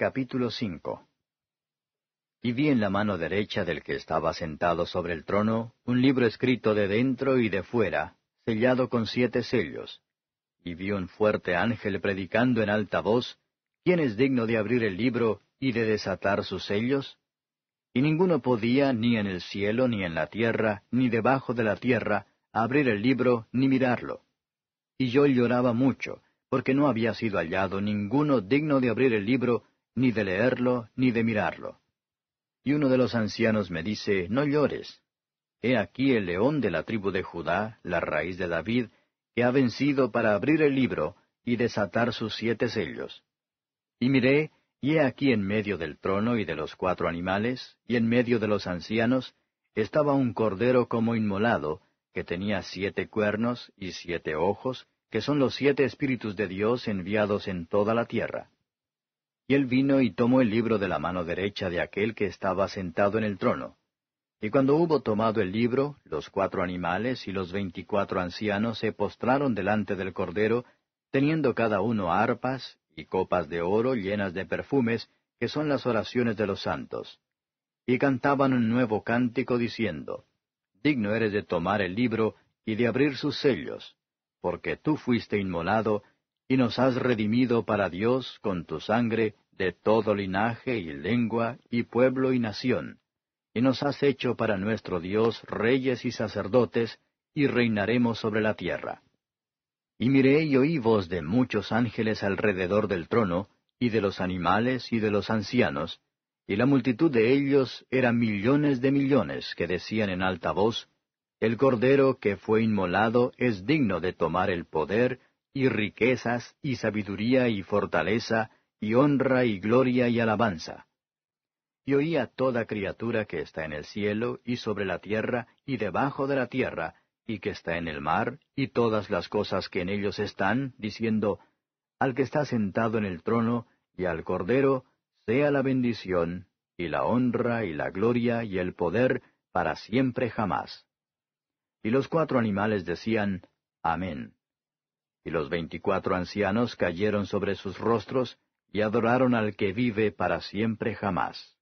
Capítulo 5 Y vi en la mano derecha del que estaba sentado sobre el trono un libro escrito de dentro y de fuera, sellado con siete sellos. Y vi un fuerte ángel predicando en alta voz, ¿quién es digno de abrir el libro y de desatar sus sellos? Y ninguno podía, ni en el cielo, ni en la tierra, ni debajo de la tierra, abrir el libro, ni mirarlo. Y yo lloraba mucho, porque no había sido hallado ninguno digno de abrir el libro, ni de leerlo, ni de mirarlo. Y uno de los ancianos me dice, No llores. He aquí el león de la tribu de Judá, la raíz de David, que ha vencido para abrir el libro y desatar sus siete sellos. Y miré, y he aquí en medio del trono y de los cuatro animales, y en medio de los ancianos, estaba un cordero como inmolado, que tenía siete cuernos y siete ojos, que son los siete espíritus de Dios enviados en toda la tierra. Y él vino y tomó el libro de la mano derecha de aquel que estaba sentado en el trono. Y cuando hubo tomado el libro, los cuatro animales y los veinticuatro ancianos se postraron delante del Cordero, teniendo cada uno arpas y copas de oro llenas de perfumes, que son las oraciones de los santos. Y cantaban un nuevo cántico diciendo, Digno eres de tomar el libro y de abrir sus sellos, porque tú fuiste inmolado, y nos has redimido para Dios con tu sangre, de todo linaje y lengua y pueblo y nación, y nos has hecho para nuestro Dios reyes y sacerdotes, y reinaremos sobre la tierra. Y miré y oí voz de muchos ángeles alrededor del trono, y de los animales y de los ancianos, y la multitud de ellos era millones de millones que decían en alta voz, El Cordero que fue inmolado es digno de tomar el poder, y riquezas, y sabiduría, y fortaleza, y honra y gloria y alabanza. Y oía toda criatura que está en el cielo y sobre la tierra y debajo de la tierra, y que está en el mar, y todas las cosas que en ellos están, diciendo, Al que está sentado en el trono, y al Cordero, sea la bendición, y la honra, y la gloria, y el poder, para siempre jamás. Y los cuatro animales decían, Amén. Y los veinticuatro ancianos cayeron sobre sus rostros, y adoraron al que vive para siempre jamás.